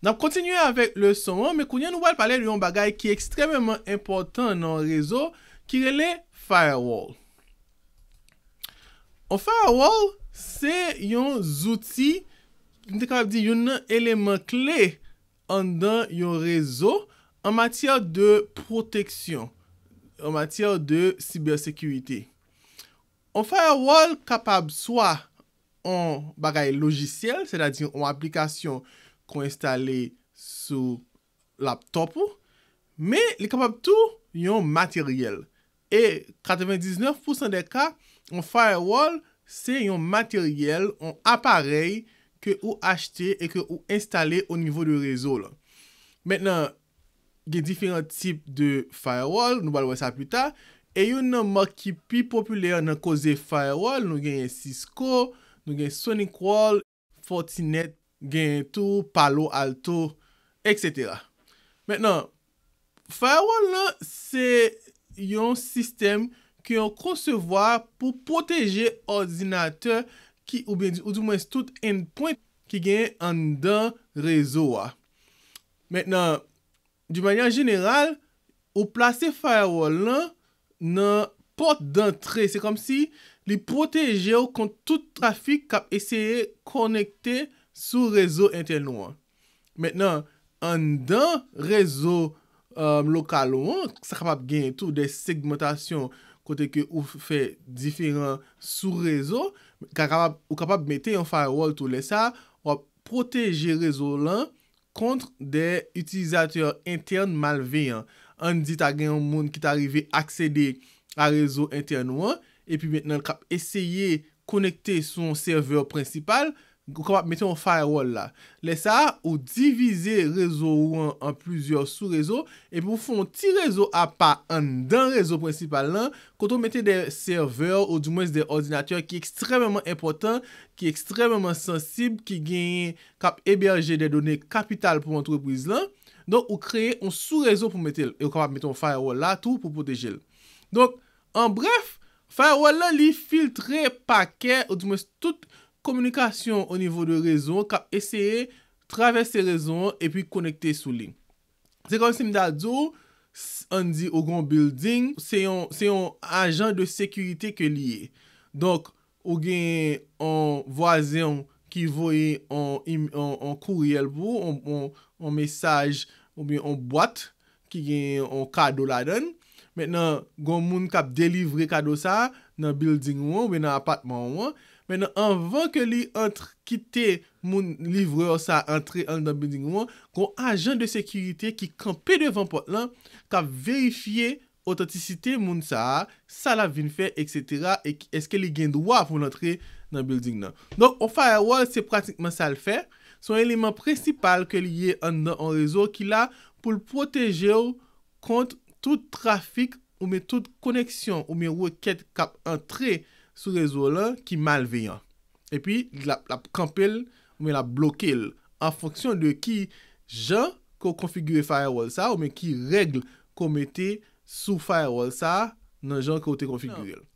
Dap kontinuye avèk le somon, mè kounye nou wèl pale yon bagay ki ekstremèman important nan rezo, ki rele Firewall. An Firewall, se yon zouti, yon nan eleman kle an dan yon rezo, an matyèr de proteksyon, an matyèr de sibersekwite. An Firewall kapab swa an bagay logisyel, se dadi an aplikasyon, kon installe sou laptop ou. Me, li kapap tou yon materyel. E, 99% de ka, yon firewall, se yon materyel, yon aparey, ke ou achete e ke ou installe ou nivou de rezo la. Mènen, gen diferent tip de firewall, nou balwè sa pwita, e yon nan marki pi populè nan koze firewall, nou gen yon Cisco, nou gen SonicWall, Fortinet, gen tou, palou, al tou, et cetera. Mènen, firewall nan, se yon sistem ki yon konsevwa pou proteje ordinateur ki ou di mwen stout end point ki gen an dan rezo wa. Mènen, di manyan general, ou place firewall nan nan pot d'entre. Se kom si li proteje ou kont tout trafik kap eseye konekte sou rezo enten ou an. Mètnen, an dan rezo euh, lokal ou an, sa kapap gen tout de segmentasyon kote ke ou fe diferan sou rezo, ou kapap mette yon firewall tout le sa, wap proteje rezo lan kontre de utilizatèr enten malveyan. An di ta gen yon moun ki ta rive akse de a rezo enten ou an, e pi mètnen kap eseye konekte son serveur prinsipal ou kapap mette yon firewall la. Le sa, ou divize rezo ou an plusieurs sou rezo, e pou foun ti rezo a pa an dan rezo prinsipal lan, koto mette de server, ou di mwese de ordinateur ki ekstrememan importan, ki ekstrememan sensib, ki genye kap eberje de done kapital pou antreprise lan, donk ou kreye yon sou rezo pou mette yon, e ou kapap mette yon firewall la tou pou poteje yon. Donk, an bref, firewall la li filtre pake, ou di mwese tout, Komunikasyon ou nivou de rezon kap eseye traves se rezon e pi konekte sou lin. Zekon simdadzo, an di ou gon building, se yon ajan de sekurite ke liye. Dok ou gen an vwazen ki voye an kouriel pou, an mesaj ou bi an boat ki gen an kado la den. Men nan gon moun kap delivre kado sa nan building ou apatman ou apatman. mè nan anvan ke li antre kite moun livre ou sa antre an nan building moun, kon ajan de sekurite ki kampe devan pot lan, kap verifiye autentisite moun sa, sa la vin fe, etc. e eske li gen dwa foun antre nan building nan. Donk, ou fay a wòl se pratikman sa l fe, son eleman presipal ke li ye an nan an rezo ki la, pou l proteje ou kont tout trafik ou mè tout koneksyon ou mè wò ket kap antre sa, sou rezou lan ki malveyan. E pi la kampel, ou men la blokel, an fonksyon de ki jan kon konfigure firewall sa, ou men ki regl kon mette sou firewall sa nan jan kon te konfigurel. Non.